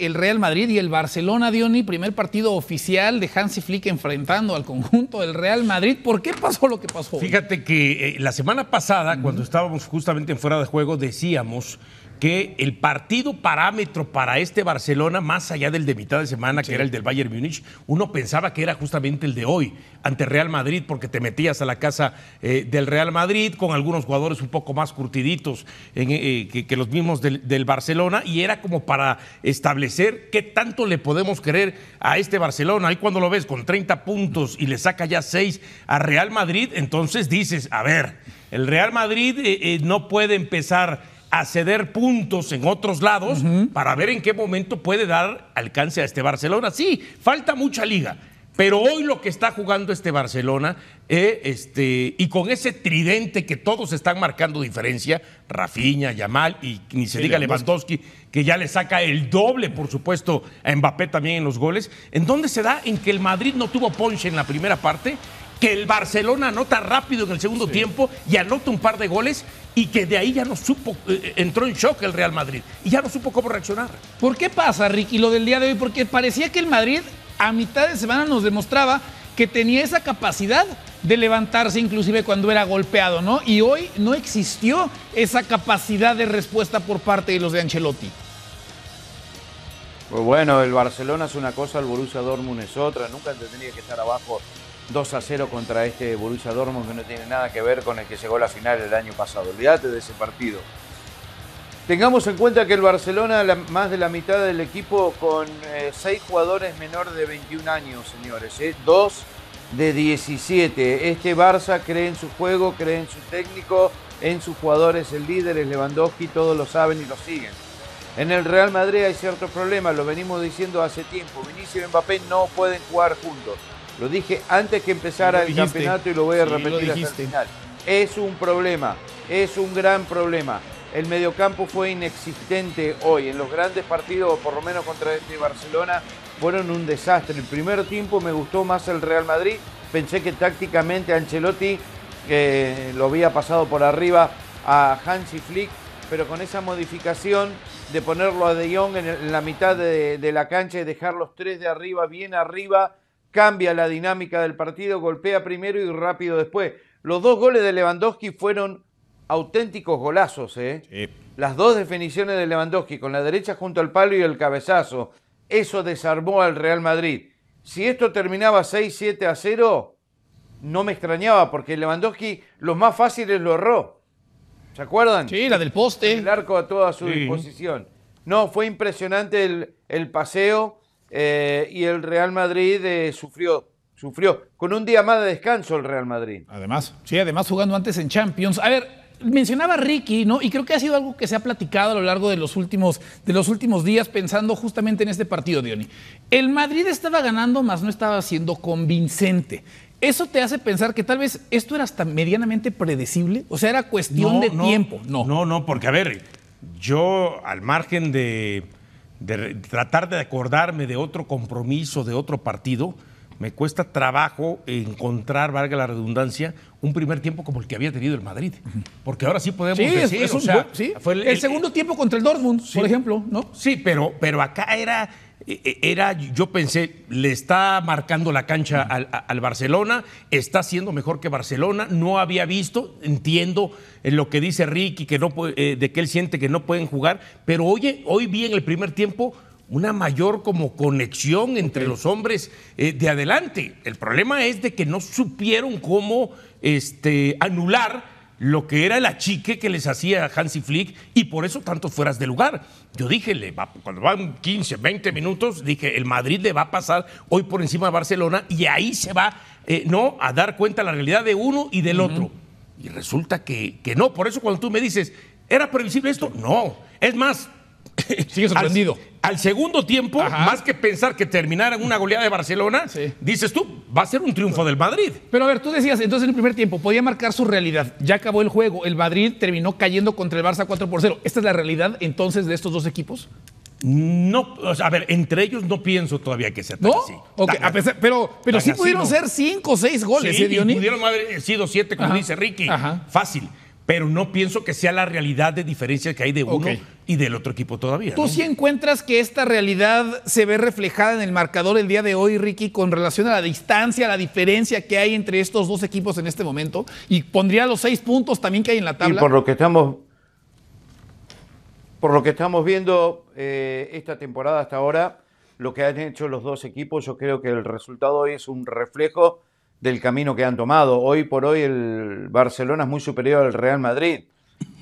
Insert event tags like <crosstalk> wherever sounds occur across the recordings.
el Real Madrid y el Barcelona, Diony, primer partido oficial de Hansi Flick enfrentando al conjunto del Real Madrid. ¿Por qué pasó lo que pasó? Fíjate que eh, la semana pasada, cuando estábamos justamente en fuera de juego, decíamos que el partido parámetro para este Barcelona, más allá del de mitad de semana, que era el del Bayern Múnich, uno pensaba que era justamente el de hoy, ante Real Madrid, porque te metías a la casa eh, del Real Madrid con algunos jugadores un poco más curtiditos eh, que, los mismos del, Barcelona, y era como para establecer qué tanto le podemos querer a este Barcelona. Ahí cuando lo ves con 30 puntos y le saca ya 6 a Real Madrid, entonces dices, a ver, el Real Madrid eh, no puede empezar a ceder puntos en otros lados para ver en qué momento puede dar alcance a este Barcelona. Sí, falta mucha liga, pero hoy lo que está jugando este Barcelona, eh, este, y con ese tridente que todos están marcando diferencia, Rafinha, Yamal y ni se diga Lewandowski, que ya le saca el doble, por supuesto, a Mbappé también en los goles. ¿En dónde se da? En que el Madrid no tuvo ponche en la primera parte que el Barcelona anota rápido en el segundo tiempo y anota un par de goles y que de ahí ya no supo, eh, eh, entró en shock el Real Madrid y ya no supo cómo reaccionar. ¿Por qué pasa, Ricky, lo del día de hoy? Porque parecía que el Madrid a mitad de semana nos demostraba que tenía esa capacidad de levantarse inclusive cuando era golpeado, ¿no? Y hoy no existió esa capacidad de respuesta por parte de los de Ancelotti. Pues bueno, el Barcelona es una cosa, el Borussia Dortmund es otra, nunca tendría que estar abajo 2 a 0 contra este Borussia Dortmund que no tiene nada que ver con el que llegó a la final el año pasado. Olvídate de ese partido. Tengamos en cuenta que el Barcelona, más de la mitad del equipo con 6 eh, jugadores menores de 21 años, señores. 2 eh, de 17. Este Barça cree en su juego, cree en su técnico, en sus jugadores, el líder es Lewandowski, todos lo saben y lo siguen. En el Real Madrid hay ciertos problemas, lo venimos diciendo hace tiempo. Vinicius y Mbappé no pueden jugar juntos. Lo dije antes que empezara el campeonato y lo voy a repetir hasta el final. Es un problema, es un gran problema. El mediocampo fue inexistente hoy. En los grandes partidos, por lo menos contra este Barcelona, fueron un desastre. El primer tiempo me gustó más el Real Madrid. Pensé que tácticamente Ancelotti eh, lo había pasado por arriba a Hansi Flick, pero con esa modificación de ponerlo a De Jong en, la mitad de la cancha y dejar los tres de arriba bien arriba cambia la dinámica del partido, golpea primero y rápido después. Los dos goles de Lewandowski fueron auténticos golazos, ¿eh? Las dos definiciones de Lewandowski, con la derecha junto al palo y el cabezazo. Eso desarmó al Real Madrid. Si esto terminaba 6-7 a 0, no me extrañaba, porque Lewandowski los más fáciles lo erró. ¿Se acuerdan? Sí, la del poste. El arco a toda su disposición. No, fue impresionante el, el paseo eh, y el Real Madrid eh, sufrió, sufrió. Con un día más de descanso el Real Madrid. Además, sí, además jugando antes en Champions. A ver, mencionaba Ricky, ¿no? Y creo que ha sido algo que se ha platicado a lo largo de los últimos, de los últimos días, pensando justamente en este partido, Diony. El Madrid estaba ganando, más no estaba siendo convincente. ¿Eso te hace pensar que tal vez esto era hasta medianamente predecible? O sea, era cuestión de tiempo. No. No, no, porque a ver, yo al margen de de tratar de acordarme de otro compromiso, de otro partido, me cuesta trabajo encontrar, valga la redundancia, un primer tiempo como el que había tenido el Madrid. Porque ahora sí podemos decir, sí. fue el, segundo tiempo contra el Dortmund, por ejemplo, ¿no? Sí, pero, pero acá era e, e, era, yo pensé, le está marcando la cancha al, Barcelona, está siendo mejor que Barcelona, no había visto, entiendo eh, lo que dice Ricky, que no eh, de que él siente que no pueden jugar, pero hoy vi en el primer tiempo una mayor como conexión entre los hombres eh, de adelante. El problema es de que no supieron cómo este, anular lo que era la chique que les hacía Hansi Flick y por eso tanto fueras de lugar. Yo dije, cuando van 15, 20 minutos, dije, el Madrid le va a pasar hoy por encima de Barcelona y ahí se va eh, ¿no? a dar cuenta la realidad de uno y del otro. Y resulta que, que no. Por eso cuando tú me dices, ¿era previsible esto? No. Es más, <laughs> Sigue sorprendido. Al, segundo tiempo, más que pensar que terminaran una goleada de Barcelona, dices tú, va a ser un triunfo del Madrid. Pero a ver, tú decías, entonces en el primer tiempo podía marcar su realidad. Ya acabó el juego, el Madrid terminó cayendo contra el Barça 4 por 0. ¿Esta es la realidad entonces de estos dos equipos? No, a ver, entre ellos no pienso todavía que sea tan así. a pero pero sí pudieron ser cinco o seis goles, sí, ¿eh, pudieron haber sido siete, como dice Ricky. Fácil pero no pienso que sea la realidad de diferencia que hay de uno y del otro equipo todavía. ¿Tú sí encuentras que esta realidad se ve reflejada en el marcador el día de hoy, Ricky, con relación a la distancia, a la diferencia que hay entre estos dos equipos en este momento? Y pondría los seis puntos también que hay en la tabla. Y por lo que estamos, por lo que estamos viendo eh, esta temporada hasta ahora, lo que han hecho los dos equipos, yo creo que el resultado hoy es un reflejo del camino que han tomado. Hoy por hoy el Barcelona es muy superior al Real Madrid,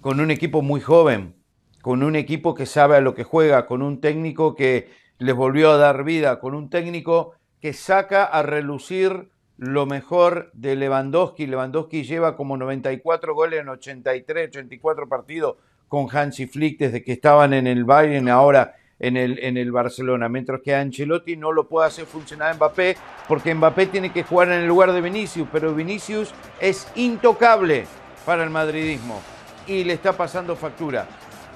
con un equipo muy joven, con un equipo que sabe a lo que juega, con un técnico que les volvió a dar vida, con un técnico que saca a relucir lo mejor de Lewandowski. Lewandowski lleva como 94 goles en 83, 84 partidos con Hansi Flick desde que estaban en el Bayern ahora en el, en el Barcelona, mientras que Ancelotti no lo puede hacer funcionar Mbappé, porque Mbappé tiene que jugar en el lugar de Vinicius, pero Vinicius es intocable para el madridismo y le está pasando factura.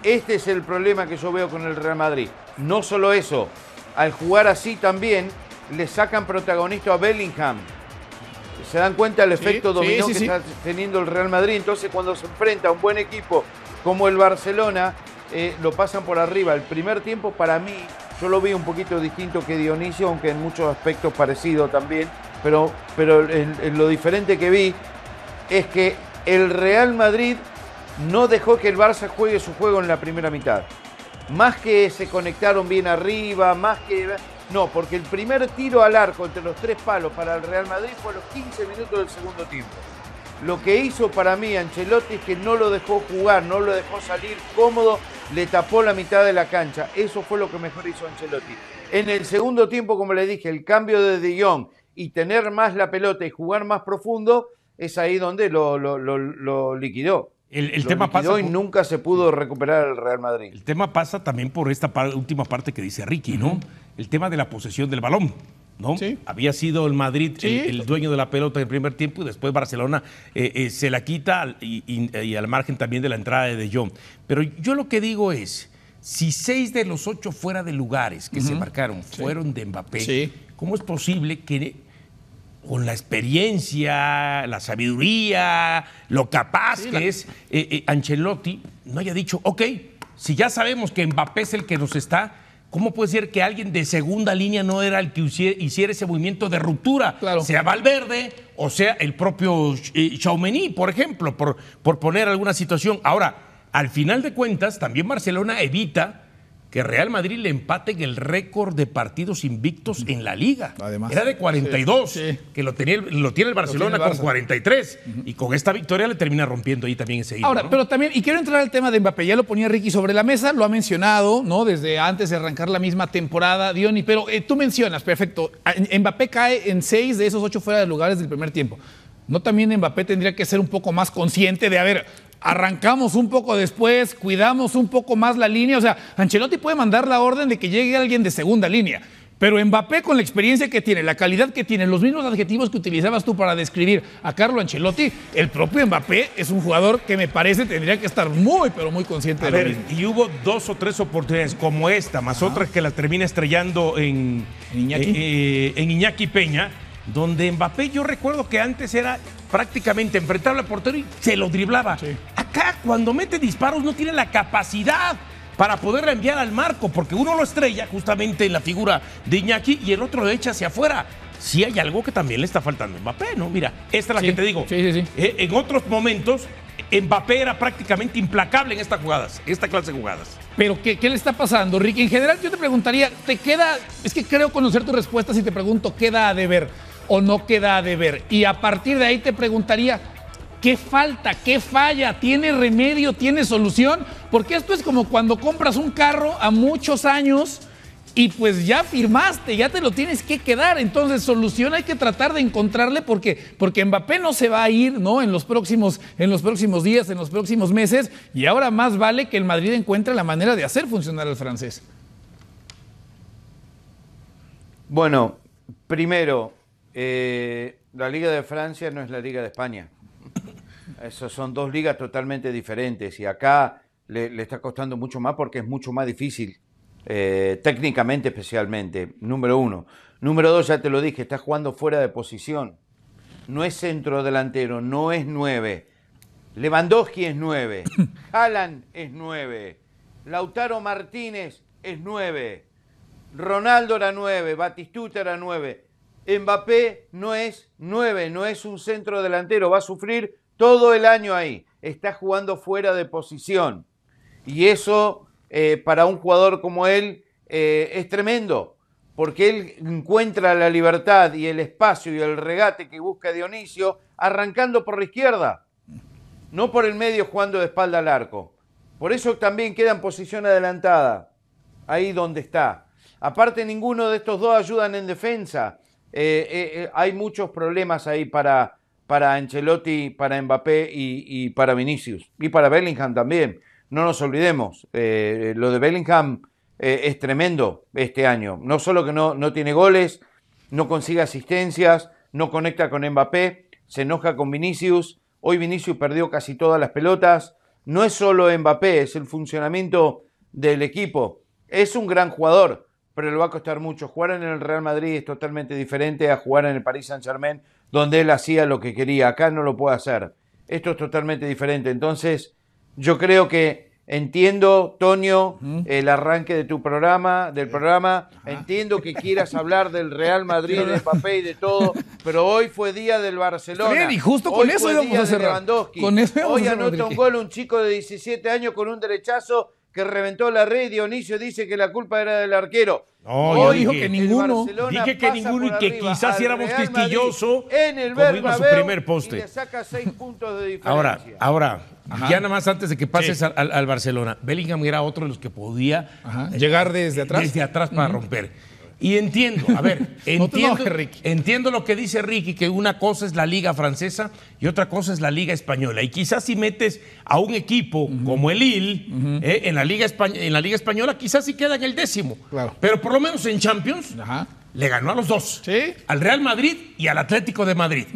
Este es el problema que yo veo con el Real Madrid. No solo eso, al jugar así también le sacan protagonista a Bellingham. Se dan cuenta el efecto dominó que está teniendo el Real Madrid. Entonces cuando se enfrenta a un buen equipo como el Barcelona, eh, lo pasan por arriba. El primer tiempo para mí, yo lo vi un poquito distinto que Dionisio, aunque en muchos aspectos parecido también, pero, pero lo diferente que vi es que el Real Madrid no dejó que el Barça juegue su juego en la primera mitad. Más que se conectaron bien arriba, más que... No, porque el primer tiro al arco entre los tres palos para el Real Madrid fue a los 15 minutos del segundo tiempo. Lo que hizo para mí Ancelotti es que no lo dejó jugar, no lo dejó salir cómodo, le tapó la mitad de la cancha. Eso fue lo que mejor hizo Ancelotti. En el segundo tiempo, como le dije, el cambio de De y tener más la pelota y jugar más profundo, es ahí donde lo, liquidó. El, tema pasa. y nunca se pudo recuperar el Real Madrid. El tema pasa también por esta última parte que dice Ricky, ¿no? El tema de la posesión del balón. Había sido el Madrid el, dueño de la pelota en el primer tiempo y después Barcelona eh, eh, se la quita y, al margen también de la entrada de De Pero yo lo que digo es, si seis de los ocho fuera de lugares que se marcaron fueron de Mbappé, ¿cómo es posible que con la experiencia, la sabiduría, lo capaz que es eh, Ancelotti, no haya dicho, ok, si ya sabemos que Mbappé es el que nos está ¿Cómo puede ser que alguien de segunda línea no era el que hiciera ese movimiento de ruptura? Sea Valverde o sea el propio eh, Chaumení, por ejemplo, por, por poner alguna situación. Ahora, al final de cuentas, también Barcelona evita que Real Madrid le empate en el récord de partidos invictos en la liga. Además, Era de 42, que lo, tiene el Barcelona con 43. Y con esta victoria le termina rompiendo ahí también enseguida. Ahora, pero también, y quiero entrar al tema de Mbappé. Ya lo ponía Ricky sobre la mesa, lo ha mencionado, ¿no? Desde antes de arrancar la misma temporada, Diony. Pero eh, tú mencionas, perfecto, Mbappé cae en seis de esos ocho fuera de lugares del primer tiempo. ¿No también Mbappé tendría que ser un poco más consciente de, haber arrancamos un poco después, cuidamos un poco más la línea. O sea, Ancelotti puede mandar la orden de que llegue alguien de segunda línea. Pero Mbappé, con la experiencia que tiene, la calidad que tiene, los mismos adjetivos que utilizabas tú para describir a Carlo Ancelotti, el propio Mbappé es un jugador que me parece tendría que estar muy, pero muy consciente de ver, Y hubo dos o tres oportunidades como esta, más otras que la termina estrellando en eh, eh, en Iñaki Peña, donde Mbappé yo recuerdo que antes era prácticamente enfrentaba al portero y se lo driblaba. Acá, cuando mete disparos, no tiene la capacidad para poder enviar al marco, porque uno lo estrella justamente en la figura de Iñaki y el otro lo echa hacia afuera. Sí hay algo que también le está faltando a Mbappé, ¿no? Mira, esta es la que te digo. Sí, sí, eh, en otros momentos, Mbappé era prácticamente implacable en estas jugadas, esta clase de jugadas. Pero, ¿qué, ¿qué, le está pasando, Ricky? En general, yo te preguntaría, ¿te queda? Es que creo conocer tu respuesta si te pregunto, ¿queda de deber? o no queda a deber. Y a partir de ahí te preguntaría, ¿qué falta? ¿Qué falla? ¿Tiene remedio? ¿Tiene solución? Porque esto es como cuando compras un carro a muchos años y pues ya firmaste, ya te lo tienes que quedar. Entonces, solución hay que tratar de encontrarle porque, porque Mbappé no se va a ir, ¿no? En los próximos, en los próximos días, en los próximos meses, y ahora más vale que el Madrid encuentre la manera de hacer funcionar al francés. Bueno, primero, eh, la Liga de Francia no es la Liga de España. Esas son dos ligas totalmente diferentes y acá le, está costando mucho más porque es mucho más difícil, eh, técnicamente especialmente, número uno. Número dos, ya te lo dije, está jugando fuera de posición. No es centro delantero, no es nueve. Lewandowski es nueve. <coughs> Haaland es nueve. Lautaro Martínez es nueve. Ronaldo era nueve. Batistuta era nueve. Mbappé no es 9, no es un centro delantero, va a sufrir todo el año ahí. Está jugando fuera de posición. Y eso eh, para un jugador como él eh, es tremendo, porque él encuentra la libertad y el espacio y el regate que busca Dionisio arrancando por la izquierda, no por el medio jugando de espalda al arco. Por eso también queda en posición adelantada, ahí donde está. Aparte, ninguno de estos dos ayudan en defensa. Eh, eh, eh, hay muchos problemas ahí para, para Ancelotti, para Mbappé y, para Vinicius. Y para Bellingham también. No nos olvidemos, lo de Bellingham es tremendo este año. No solo que no, no, tiene goles, no consigue asistencias, no conecta con Mbappé, se enoja con Vinicius. Hoy Vinicius perdió casi todas las pelotas. No es solo Mbappé, es el funcionamiento del equipo. Es un gran jugador, pero le va a costar mucho. Jugar en el Real Madrid es totalmente diferente a jugar en el Paris Saint Germain, donde él hacía lo que quería. Acá no lo puede hacer. Esto es totalmente diferente. Entonces, yo creo que entiendo, Tonio, el arranque de tu programa, del eh, programa. Entiendo que quieras hablar del Real Madrid, de papel y de todo, pero hoy fue día del Barcelona. Bien, y justo con eso íbamos a cerrar. Con hoy anotó un gol un chico de 17 años con un derechazo que reventó la red, Dionisio dice que la culpa era del arquero. No, dijo yo dije que ninguno. Dije que ninguno y que quizás si éramos quisquilloso en el su primer poste. Ahora, ahora ya nada más antes de que pases al, Barcelona, Bellingham era otro de los que podía llegar desde atrás. Desde atrás para romper. Y entiendo, a ver, <laughs> entiendo, entiendo, lo que dice Ricky, que una cosa es la liga francesa y otra cosa es la liga española. Y quizás si metes a un equipo como el IL eh, en, la liga en la liga española, quizás sí queda en el décimo. Pero por lo menos en Champions le ganó a los dos. Al Real Madrid y al Atlético de Madrid.